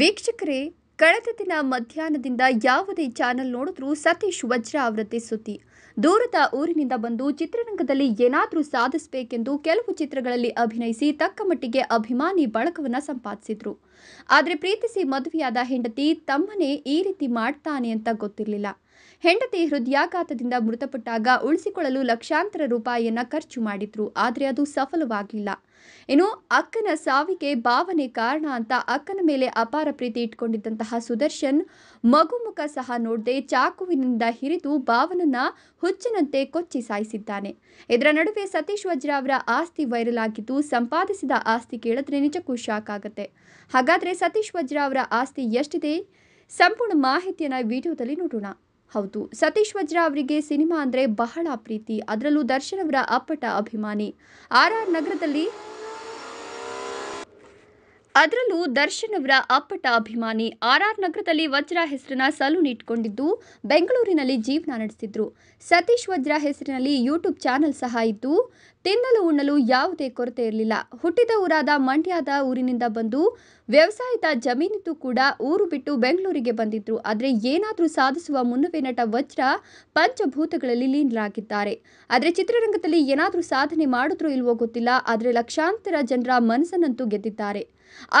ವೀಕ್ಷಕರೇ ಕಳೆದ ದಿನ ಮಧ್ಯಾಹ್ನದಿಂದ ಯಾವುದೇ ಚಾನೆಲ್ ನೋಡಿದ್ರೂ ಸತೀಶ್ ವಜ್ರ ಅವರದ್ದೇ ಸುದ್ದಿ ದೂರದ ಊರಿನಿಂದ ಬಂದು ಚಿತ್ರರಂಗದಲ್ಲಿ ಏನಾದರೂ ಸಾಧಿಸಬೇಕೆಂದು ಕೆಲವು ಚಿತ್ರಗಳಲ್ಲಿ ಅಭಿನಯಿಸಿ ತಕ್ಕ ಮಟ್ಟಿಗೆ ಅಭಿಮಾನಿ ಬಳಕವನ್ನು ಸಂಪಾದಿಸಿದ್ರು ಆದರೆ ಪ್ರೀತಿಸಿ ಮದುವೆಯಾದ ಹೆಂಡತಿ ತಮ್ಮನೇ ಈ ರೀತಿ ಮಾಡ್ತಾನೆ ಅಂತ ಗೊತ್ತಿರಲಿಲ್ಲ ಹೆಂಡತಿ ಹೃದಯಾಘಾತದಿಂದ ಮೃತಪಟ್ಟಾಗ ಉಳಿಸಿಕೊಳ್ಳಲು ಲಕ್ಷಾಂತರ ರೂಪಾಯಿಯನ್ನ ಖರ್ಚು ಮಾಡಿದ್ರು ಆದರೆ ಅದು ಸಫಲವಾಗಿಲ್ಲ ಇನ್ನು ಅಕ್ಕನ ಸಾವಿಗೆ ಭಾವನೆ ಕಾರಣ ಅಂತ ಅಕ್ಕನ ಮೇಲೆ ಅಪಾರ ಪ್ರೀತಿ ಇಟ್ಕೊಂಡಿದ್ದಂತಹ ಸುದರ್ಶನ್ ಮಗು ಮುಖ ಸಹ ನೋಡದೆ ಚಾಕುವಿನಿಂದ ಹಿರಿದು ಭಾವನನ್ನ ಹುಚ್ಚನಂತೆ ಕೊಚ್ಚಿ ಸಾಯಿಸಿದ್ದಾನೆ ಇದರ ನಡುವೆ ಸತೀಶ್ ವಜ್ರ ಅವರ ಆಸ್ತಿ ವೈರಲ್ ಆಗಿದ್ದು ಸಂಪಾದಿಸಿದ ಆಸ್ತಿ ಕೇಳಿದ್ರೆ ನಿಜಕ್ಕೂ ಶಾಕ್ ಆಗುತ್ತೆ ಹಾಗಾದ್ರೆ ಸತೀಶ್ ವಜ್ರ ಅವರ ಆಸ್ತಿ ಎಷ್ಟಿದೆ ಸಂಪೂರ್ಣ ಮಾಹಿತಿಯನ್ನ ವಿಡಿಯೋದಲ್ಲಿ ನೋಡೋಣ ಹೌದು ಸತೀಶ್ ವಜ್ರ ಅವರಿಗೆ ಸಿನಿಮಾ ಅಂದರೆ ಬಹಳ ಪ್ರೀತಿ ಅದರಲ್ಲೂ ದರ್ಶನ್ ಅವರ ಅಪ್ಪಟ ಅಭಿಮಾನಿ ಆರ್ ಆರ್ ನಗರದಲ್ಲಿ ಅದರಲ್ಲೂ ದರ್ಶನ್ ಅವರ ಅಪ್ಪಟ ಅಭಿಮಾನಿ ಆರ್ ಆರ್ ನಗರದಲ್ಲಿ ವಜ್ರ ಹೆಸರಿನ ಸಲೂನ್ ಇಟ್ಕೊಂಡಿದ್ದು ಬೆಂಗಳೂರಿನಲ್ಲಿ ಜೀವನ ನಡೆಸಿದ್ರು ಸತೀಶ್ ವಜ್ರ ಹೆಸರಿನಲ್ಲಿ ಯೂಟ್ಯೂಬ್ ಚಾನೆಲ್ ಸಹ ಇದ್ದು ತಿನ್ನಲು ಉಣ್ಣಲು ಯಾವುದೇ ಕೊರತೆ ಇರಲಿಲ್ಲ ಹುಟ್ಟಿದ ಊರಾದ ಮಂಡ್ಯದ ಊರಿನಿಂದ ಬಂದು ವ್ಯವಸಾಯದ ಜಮೀನಿದ್ದು ಕೂಡ ಊರು ಬಿಟ್ಟು ಬೆಂಗಳೂರಿಗೆ ಬಂದಿದ್ರು ಆದರೆ ಏನಾದರೂ ಸಾಧಿಸುವ ಮುನ್ನವೇ ನಟ ವಜ್ರ ಪಂಚಭೂತಗಳಲ್ಲಿ ಲೀನರಾಗಿದ್ದಾರೆ ಆದರೆ ಚಿತ್ರರಂಗದಲ್ಲಿ ಏನಾದರೂ ಸಾಧನೆ ಮಾಡಿದ್ರೂ ಇಲ್ವೋ ಗೊತ್ತಿಲ್ಲ ಆದರೆ ಲಕ್ಷಾಂತರ ಜನರ ಮನಸ್ಸನ್ನಂತೂ ಗೆದ್ದಿದ್ದಾರೆ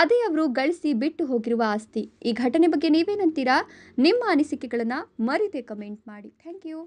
ಅದೇ ಅವರು ಗಳಿಸಿ ಬಿಟ್ಟು ಹೋಗಿರುವ ಆಸ್ತಿ ಈ ಘಟನೆ ಬಗ್ಗೆ ನೀವೇನಂತೀರಾ ನಿಮ್ಮ ಅನಿಸಿಕೆಗಳನ್ನು ಮರಿದೇ ಕಮೆಂಟ್ ಮಾಡಿ ಥ್ಯಾಂಕ್ ಯು